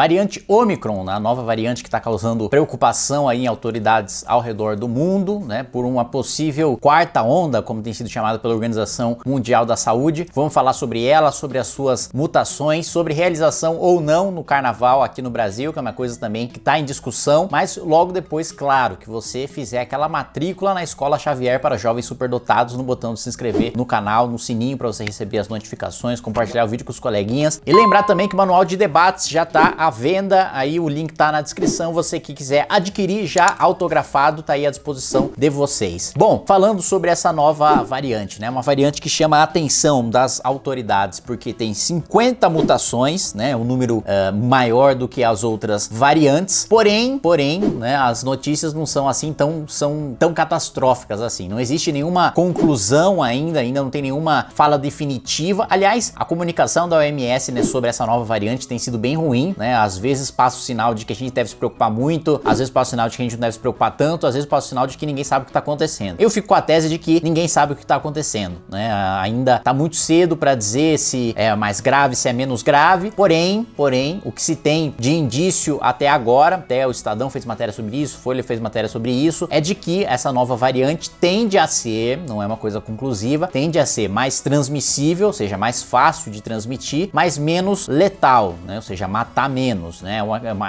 Variante Omicron, né? a nova variante que está causando preocupação aí em autoridades ao redor do mundo, né, por uma possível quarta onda, como tem sido chamada pela Organização Mundial da Saúde. Vamos falar sobre ela, sobre as suas mutações, sobre realização ou não no carnaval aqui no Brasil, que é uma coisa também que está em discussão, mas logo depois, claro, que você fizer aquela matrícula na Escola Xavier para jovens superdotados no botão de se inscrever no canal, no sininho para você receber as notificações, compartilhar o vídeo com os coleguinhas e lembrar também que o manual de debates já está venda, aí o link tá na descrição, você que quiser adquirir já autografado, tá aí à disposição de vocês. Bom, falando sobre essa nova variante, né, uma variante que chama a atenção das autoridades, porque tem 50 mutações, né, um número uh, maior do que as outras variantes, porém, porém, né, as notícias não são assim tão, são tão catastróficas assim, não existe nenhuma conclusão ainda, ainda não tem nenhuma fala definitiva, aliás, a comunicação da OMS, né, sobre essa nova variante tem sido bem ruim, né, às vezes passa o sinal de que a gente deve se preocupar muito, às vezes passa o sinal de que a gente não deve se preocupar tanto, às vezes passa o sinal de que ninguém sabe o que está acontecendo. Eu fico com a tese de que ninguém sabe o que está acontecendo, né? Ainda está muito cedo para dizer se é mais grave, se é menos grave. Porém, porém, o que se tem de indício até agora, até o Estadão fez matéria sobre isso, Folha fez matéria sobre isso, é de que essa nova variante tende a ser, não é uma coisa conclusiva, tende a ser mais transmissível, ou seja, mais fácil de transmitir, mas menos letal, né? Ou seja, matar menos menos, né?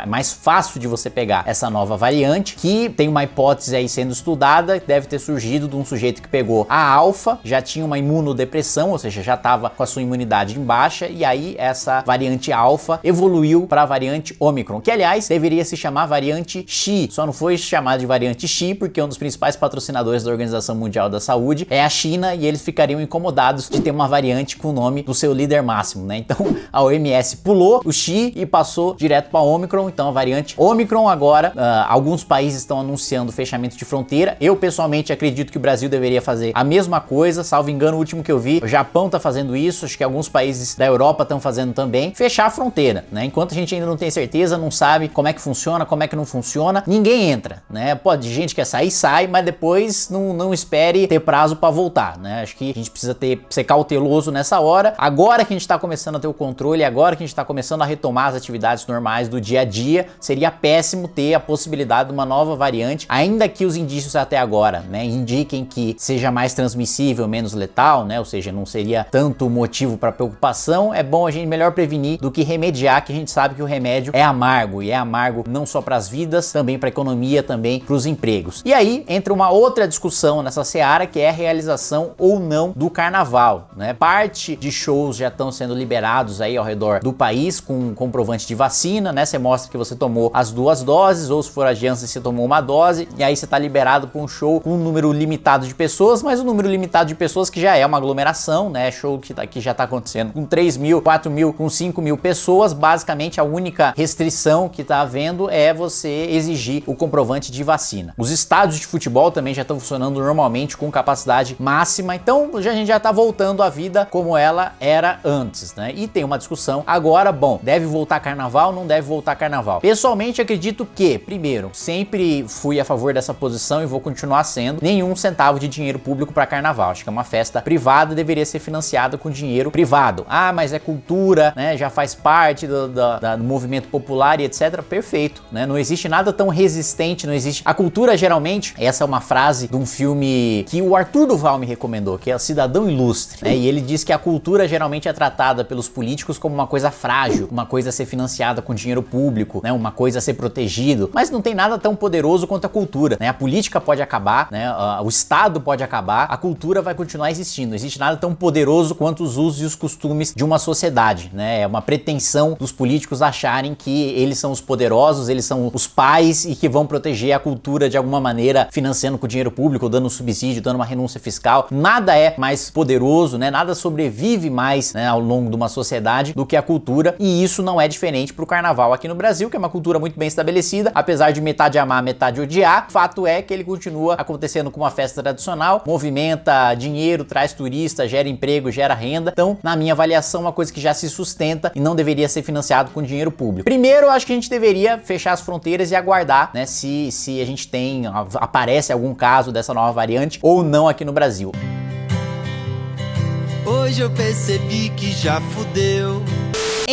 É mais fácil de você pegar essa nova variante, que tem uma hipótese aí sendo estudada, que deve ter surgido de um sujeito que pegou a alfa, já tinha uma imunodepressão, ou seja, já estava com a sua imunidade em baixa, e aí essa variante alfa evoluiu para a variante Omicron, que aliás deveria se chamar variante Xi, só não foi chamada de variante Xi porque um dos principais patrocinadores da Organização Mundial da Saúde é a China e eles ficariam incomodados de ter uma variante com o nome do seu líder máximo, né? Então a OMS pulou o Xi e passou passou direto para Omicron, então a variante Omicron agora, uh, alguns países estão anunciando fechamento de fronteira. Eu pessoalmente acredito que o Brasil deveria fazer a mesma coisa, salvo engano, o último que eu vi, o Japão tá fazendo isso, acho que alguns países da Europa estão fazendo também, fechar a fronteira, né? Enquanto a gente ainda não tem certeza, não sabe como é que funciona, como é que não funciona, ninguém entra, né? Pode gente quer sair, sai, mas depois não, não espere ter prazo para voltar, né? Acho que a gente precisa ter ser cauteloso nessa hora. Agora que a gente tá começando a ter o controle, agora que a gente tá começando a retomar as atividades atividades normais do dia a dia, seria péssimo ter a possibilidade de uma nova variante, ainda que os indícios até agora, né, indiquem que seja mais transmissível, menos letal, né, ou seja, não seria tanto motivo para preocupação, é bom a gente melhor prevenir do que remediar, que a gente sabe que o remédio é amargo e é amargo não só para as vidas, também para a economia, também para os empregos. E aí entra uma outra discussão nessa seara que é a realização ou não do carnaval, né? Parte de shows já estão sendo liberados aí ao redor do país com comprovante de vacina, né? Você mostra que você tomou as duas doses, ou se for a Janssen, você tomou uma dose, e aí você tá liberado para um show com um número limitado de pessoas, mas um número limitado de pessoas que já é uma aglomeração, né? Show que, tá, que já tá acontecendo com 3 mil, 4 mil, com 5 mil pessoas. Basicamente, a única restrição que tá havendo é você exigir o comprovante de vacina. Os estádios de futebol também já estão funcionando normalmente com capacidade máxima, então já, a gente já tá voltando à vida como ela era antes, né? E tem uma discussão agora, bom, deve voltar carnaval carnaval, não deve voltar carnaval. Pessoalmente, acredito que, primeiro, sempre fui a favor dessa posição e vou continuar sendo, nenhum centavo de dinheiro público para carnaval. Acho que é uma festa privada deveria ser financiada com dinheiro privado. Ah, mas é cultura, né? Já faz parte do, do, do movimento popular e etc. Perfeito, né? Não existe nada tão resistente, não existe. A cultura geralmente, essa é uma frase de um filme que o Arthur Duval me recomendou, que é Cidadão Ilustre, né? E ele diz que a cultura geralmente é tratada pelos políticos como uma coisa frágil, uma coisa a ser financiada financiada com dinheiro público, né? Uma coisa a ser protegido, mas não tem nada tão poderoso quanto a cultura, né? A política pode acabar, né? O Estado pode acabar, a cultura vai continuar existindo. Não existe nada tão poderoso quanto os usos e os costumes de uma sociedade, né? É uma pretensão dos políticos acharem que eles são os poderosos, eles são os pais e que vão proteger a cultura de alguma maneira, financiando com dinheiro público, dando um subsídio, dando uma renúncia fiscal. Nada é mais poderoso, né? Nada sobrevive mais né, ao longo de uma sociedade do que a cultura e isso não é diferente principalmente pro carnaval aqui no Brasil, que é uma cultura muito bem estabelecida, apesar de metade amar, metade odiar. Fato é que ele continua acontecendo como uma festa tradicional, movimenta dinheiro, traz turista, gera emprego, gera renda. Então, na minha avaliação, é uma coisa que já se sustenta e não deveria ser financiado com dinheiro público. Primeiro, acho que a gente deveria fechar as fronteiras e aguardar, né, se, se a gente tem, aparece algum caso dessa nova variante ou não aqui no Brasil. Hoje eu percebi que já fudeu.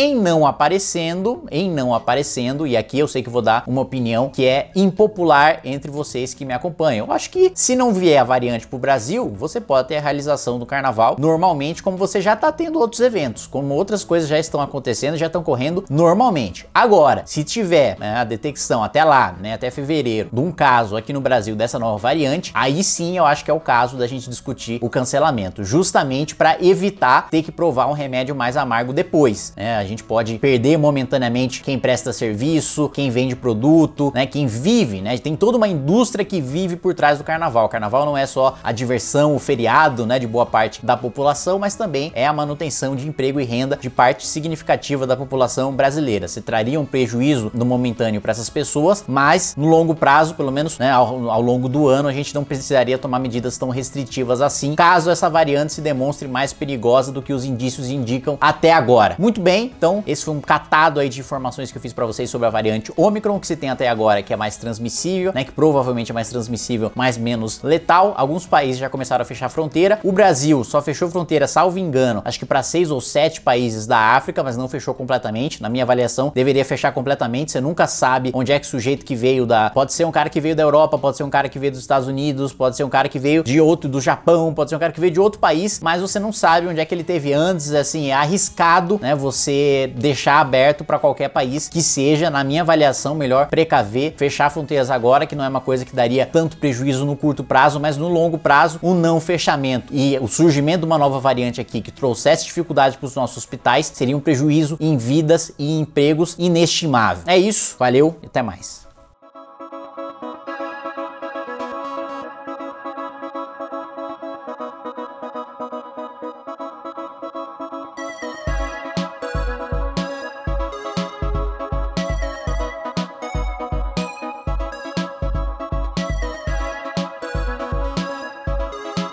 Em não aparecendo, em não aparecendo, e aqui eu sei que vou dar uma opinião que é impopular entre vocês que me acompanham. Eu acho que se não vier a variante para o Brasil, você pode ter a realização do carnaval normalmente, como você já está tendo outros eventos, como outras coisas já estão acontecendo, já estão correndo normalmente. Agora, se tiver né, a detecção até lá, né, até fevereiro, de um caso aqui no Brasil dessa nova variante, aí sim eu acho que é o caso da gente discutir o cancelamento, justamente para evitar ter que provar um remédio mais amargo depois. Né? gente pode perder momentaneamente quem presta serviço, quem vende produto, né? Quem vive, né? Tem toda uma indústria que vive por trás do carnaval. O carnaval não é só a diversão, o feriado, né? De boa parte da população, mas também é a manutenção de emprego e renda de parte significativa da população brasileira. Se traria um prejuízo no momentâneo para essas pessoas, mas no longo prazo, pelo menos né, ao, ao longo do ano, a gente não precisaria tomar medidas tão restritivas assim, caso essa variante se demonstre mais perigosa do que os indícios indicam até agora. Muito bem, então, esse foi um catado aí de informações que eu fiz para vocês sobre a variante Omicron que se tem até agora, que é mais transmissível, né, que provavelmente é mais transmissível, mas menos letal. Alguns países já começaram a fechar fronteira. O Brasil só fechou fronteira, salvo engano, acho que para seis ou sete países da África, mas não fechou completamente. Na minha avaliação, deveria fechar completamente. Você nunca sabe onde é que o sujeito que veio da, pode ser um cara que veio da Europa, pode ser um cara que veio dos Estados Unidos, pode ser um cara que veio de outro do Japão, pode ser um cara que veio de outro país, mas você não sabe onde é que ele teve antes, assim, é arriscado, né, você deixar aberto para qualquer país que seja, na minha avaliação, melhor precaver, fechar fronteiras agora, que não é uma coisa que daria tanto prejuízo no curto prazo, mas no longo prazo, o não fechamento e o surgimento de uma nova variante aqui que trouxesse dificuldades para os nossos hospitais seria um prejuízo em vidas e empregos inestimável. É isso, valeu e até mais.